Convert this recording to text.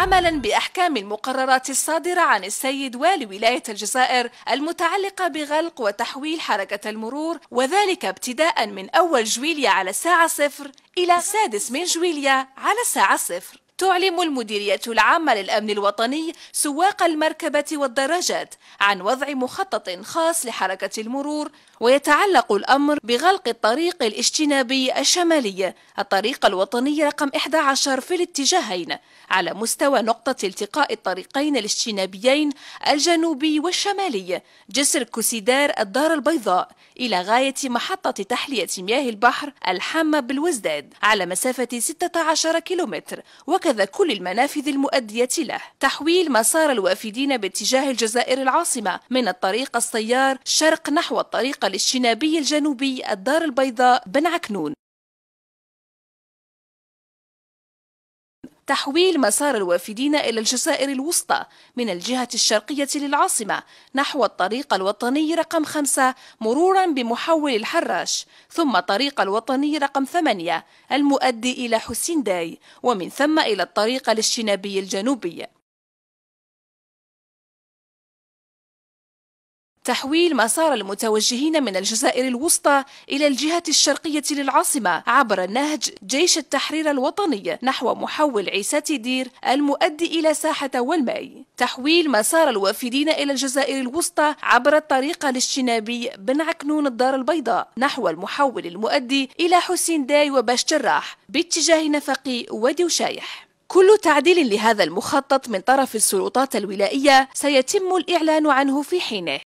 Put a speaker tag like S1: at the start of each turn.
S1: عملا بأحكام المقررات الصادرة عن السيد والي ولاية الجزائر المتعلقة بغلق وتحويل حركة المرور وذلك ابتداء من أول جويلية على الساعة صفر إلى السادس من جويلية على الساعة صفر تعلم المديرية العامة للأمن الوطني سواق المركبة والدراجات عن وضع مخطط خاص لحركة المرور ويتعلق الأمر بغلق الطريق الاجتنابي الشمالي الطريق الوطني رقم 11 في الاتجاهين على مستوى نقطة التقاء الطريقين الاجتنابيين الجنوبي والشمالي جسر كوسيدار الدار البيضاء إلى غاية محطة تحلية مياه البحر الحامة بالوزداد على مسافة 16 كيلومتر وك وهكذا كل المنافذ المؤدية له تحويل مسار الوافدين باتجاه الجزائر العاصمة من الطريق السيار شرق نحو
S2: الطريق الاجتنابي الجنوبي الدار البيضاء بن عكنون تحويل مسار الوافدين إلى الجزائر
S1: الوسطى من الجهة الشرقية للعاصمة نحو الطريق الوطني رقم 5 مرورا بمحول الحراش ثم الطريق الوطني رقم 8
S2: المؤدي إلى حسين داي ومن ثم إلى الطريق الاجتنابي الجنوبي تحويل مسار المتوجهين من الجزائر الوسطى إلى الجهة الشرقية للعاصمة عبر نهج
S1: جيش التحرير الوطني نحو محول عيسى تدير المؤدي إلى ساحة والماي تحويل مسار الوافدين إلى الجزائر الوسطى عبر الطريق الاجتنابي بن عكنون الدار البيضاء نحو المحول المؤدي إلى حسين داي وباش جراح باتجاه نفقي وادي وشايح كل تعديل لهذا المخطط من طرف السلطات الولائية سيتم الإعلان عنه في حينه